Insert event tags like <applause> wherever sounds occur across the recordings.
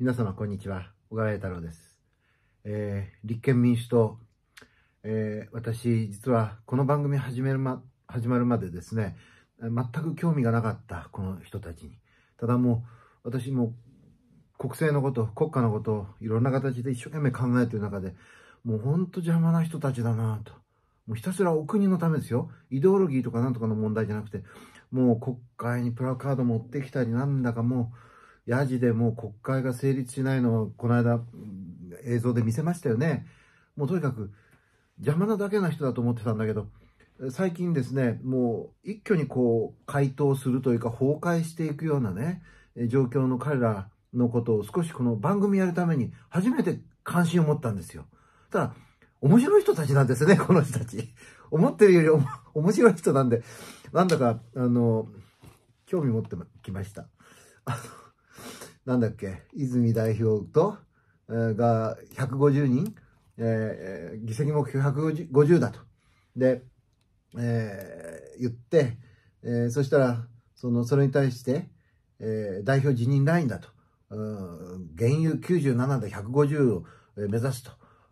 皆様こんにちは小川栄太郎です、えー、立憲民主党、えー、私実はこの番組始める、ま、始まるまでですね全く興味がなかったこの人たちにただもう私も国政のこと国家のことをいろんな形で一生懸命考えている中でもうほんと邪魔な人たちだなともうひたすらお国のためですよイデオロギーとかなんとかの問題じゃなくてもう国会にプラカード持ってきたりなんだかもうヤジでもう国会が成立しないのを、この間、映像で見せましたよね。もうとにかく、邪魔なだけな人だと思ってたんだけど、最近ですね、もう一挙にこう、回答するというか、崩壊していくようなね、状況の彼らのことを少しこの番組やるために、初めて関心を持ったんですよ。ただ、面白い人たちなんですね、この人たち。思ってるより面白い人なんで、なんだか、あの、興味持ってきました。あのなんだっけ、泉代表と、えー、が150人、えー、議席目標150だと。で、えー、言って、えー、そしたら、その、それに対して、えー、代表辞任ラインだと。うん、原油97で150を目指すと。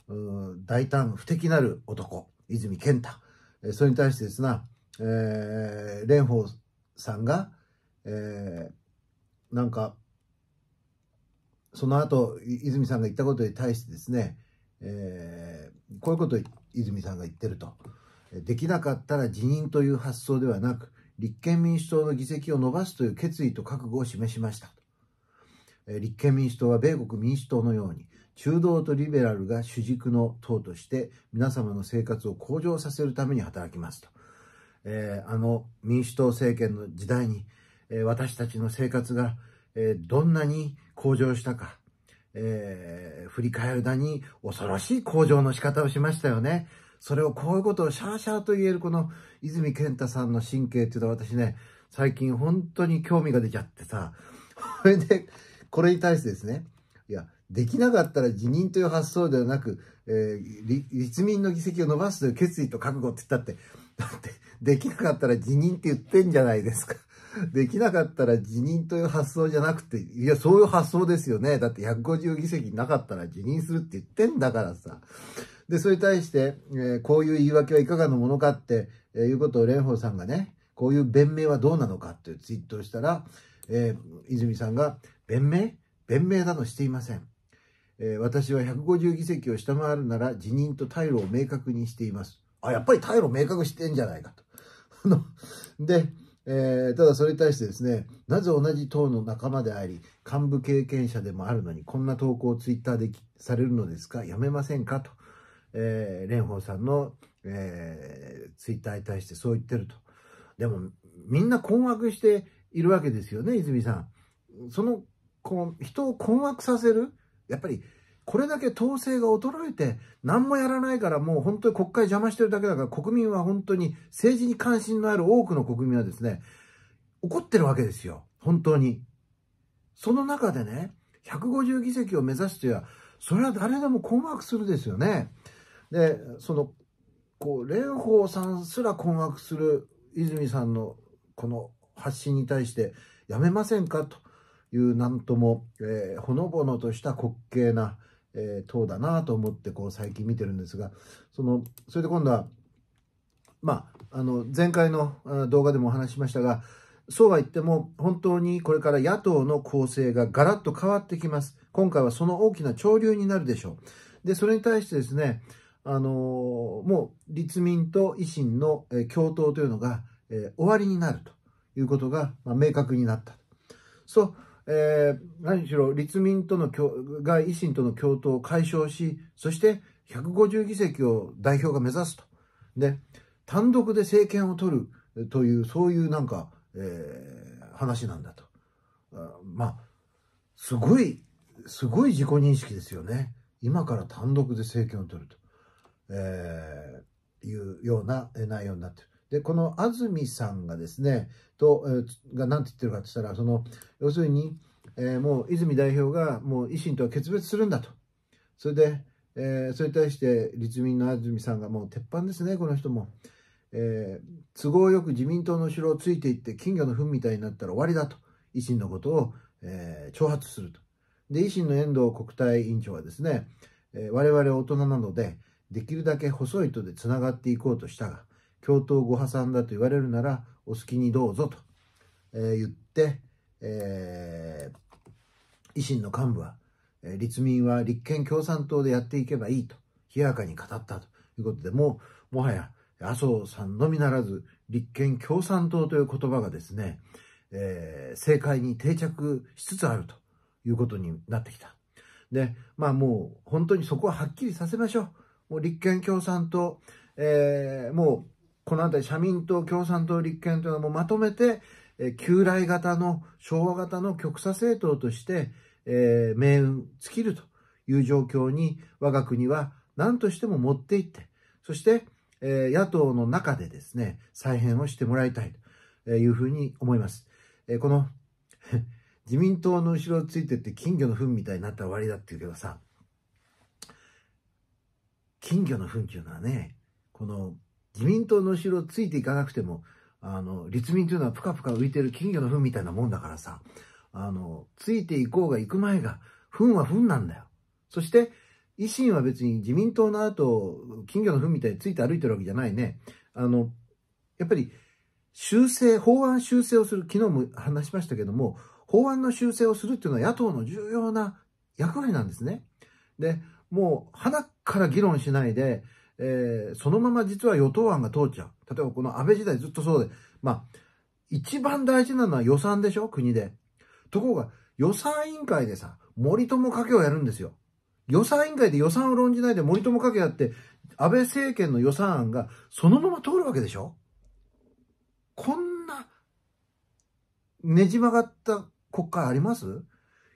うん、大胆不敵なる男、泉健太。えそれに対してですな、えー、蓮舫さんが、えー、なんか、その後泉さんが言ったことに対してですね、えー、こういうことを泉さんが言ってるとできなかったら辞任という発想ではなく立憲民主党の議席を伸ばすという決意と覚悟を示しました立憲民主党は米国民主党のように中道とリベラルが主軸の党として皆様の生活を向上させるために働きますと、えー、あの民主党政権の時代に、えー、私たちの生活がえー、どんなに向上したか、えー、振り返るだに恐ろしい向上の仕方をしましたよね。それをこういうことをシャーシャーと言えるこの泉健太さんの神経っていうのは私ね、最近本当に興味が出ちゃってさ、そ <laughs> れで、これに対してですね、いや、できなかったら辞任という発想ではなく、えー、立民の議席を伸ばすという決意と覚悟って言ったって、だって、できなかったら辞任って言ってんじゃないですか。<laughs> できなかったら辞任という発想じゃなくて、いや、そういう発想ですよね。だって150議席なかったら辞任するって言ってんだからさ。で、それに対して、えー、こういう言い訳はいかがなものかって、えー、いうことを蓮舫さんがね、こういう弁明はどうなのかっていうツイートをしたら、えー、泉さんが、弁明弁明などしていません。え私は150議席を下回るなら辞任と退路を明確にしています。あ、やっぱり退路明確してんじゃないかと。<laughs> で、えー、ただそれに対してですね、なぜ同じ党の仲間であり、幹部経験者でもあるのに、こんな投稿をツイッターでされるのですかやめませんかと、えー、蓮舫さんの、えー、ツイッターに対してそう言ってると。でも、みんな困惑しているわけですよね、泉さん。その、この人を困惑させる、やっぱり、これだけ統制が衰えて、何もやらないから、もう本当に国会邪魔してるだけだから、国民は本当に、政治に関心のある多くの国民はですね、怒ってるわけですよ。本当に。その中でね、150議席を目指すとや、それは誰でも困惑するですよね。で、その、こう、蓮舫さんすら困惑する泉さんのこの発信に対して、やめませんかという、なんとも、えー、ほのぼのとした滑稽な、えー、党だなと思ってこう最近見てるんですがそのそれで今度は、まあ、あの前回の動画でもお話しましたがそうは言っても本当にこれから野党の構成がガラッと変わってきます今回はその大きな潮流になるでしょうでそれに対してですねあのー、もう立民と維新の、え共闘というのが、えー、終わりになるということが、まあ、明確になった。そうえー、何しろ立民とのが維新との共闘を解消し、そして150議席を代表が目指すと。で、単独で政権を取るという、そういうなんか、えー、話なんだと。あまあ、すごい、すごい自己認識ですよね。今から単独で政権を取ると、えー、いうような内容になってる。で、この安住さんがですね、と、えー、が何て言ってるかって言ったら、その、要するに、えー、もう泉代表がもう維新とは決別するんだと。それで、えー、それに対して立民の安住さんがもう鉄板ですね、この人も。えー、都合よく自民党の後ろをついていって金魚の糞みたいになったら終わりだと。維新のことを、えー、挑発すると。で、維新の遠藤国対委員長はですね、えー、我々大人なので、できるだけ細い糸でつながっていこうとしたが、教頭ご破産だと言われるならお好きにどうぞと、え言って、えー、維新の幹部は、え立民は立憲共産党でやっていけばいいと冷やかに語ったということでもうもはや麻生さんのみならず立憲共産党という言葉がですね、えー、政界に定着しつつあるということになってきた。で、まあもう本当にそこははっきりさせましょう。もう立憲共産党、えー、もこの辺り社民党、共産党、立憲というのはもうまとめて、え旧来型の昭和型の極左政党として、えー、命運尽きるという状況に我が国は何としても持っていって、そして、えー、野党の中でですね、再編をしてもらいたいというふうに思います。えー、この <laughs> 自民党の後ろをついてって金魚の糞みたいになったら終わりだっていうけどさ、金魚の糞っていうのはね、この自民党の後ろついていかなくても、あの、立民というのはぷかぷか浮いてる金魚の糞みたいなもんだからさ、あの、ついていこうが行く前が、糞は糞なんだよ。そして、維新は別に自民党の後、金魚の糞みたいについて歩いてるわけじゃないね。あの、やっぱり、修正、法案修正をする、昨日も話しましたけども、法案の修正をするっていうのは野党の重要な役割なんですね。で、もう、鼻から議論しないで、えー、そのまま実は与党案が通っちゃう。例えばこの安倍時代ずっとそうで、まあ、一番大事なのは予算でしょ国で。ところが、予算委員会でさ、森友家計をやるんですよ。予算委員会で予算を論じないで森友家計やって、安倍政権の予算案がそのまま通るわけでしょこんな、ねじ曲がった国会あります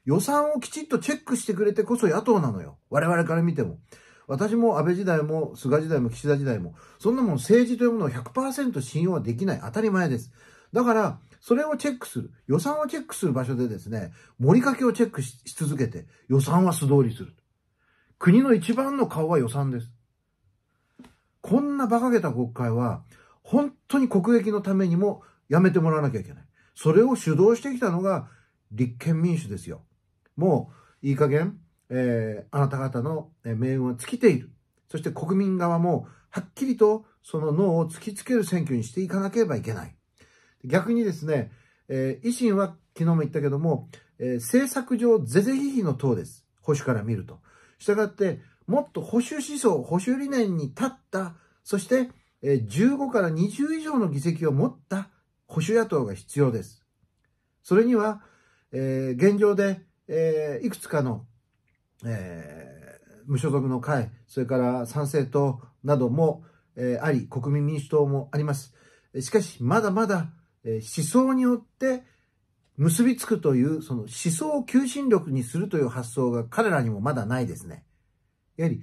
予算をきちっとチェックしてくれてこそ野党なのよ。我々から見ても。私も安倍時代も菅時代も岸田時代も、そんなもん政治というものを100%信用はできない。当たり前です。だから、それをチェックする、予算をチェックする場所でですね、盛りかけをチェックし続けて、予算は素通りする。国の一番の顔は予算です。こんな馬鹿げた国会は、本当に国益のためにもやめてもらわなきゃいけない。それを主導してきたのが立憲民主ですよ。もう、いい加減、えー、あなた方の命運は尽きている。そして国民側もはっきりとその脳を突きつける選挙にしていかなければいけない。逆にですね、えー、維新は昨日も言ったけども、えー、政策上是々非々の党です。保守から見ると。したがって、もっと保守思想、保守理念に立った、そして、えー、15から20以上の議席を持った保守野党が必要です。それには、えー、現状で、えー、いくつかのえー、無所属の会、それから参政党なども、えー、あり、国民民主党もあります。しかし、まだまだ、えー、思想によって結びつくという、その思想を求心力にするという発想が彼らにもまだないですね。やはり、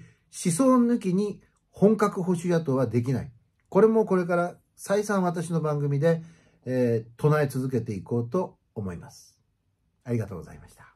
思想抜きに本格保守野党はできない。これもこれから再三私の番組で、えー、唱え続けていこうと思います。ありがとうございました。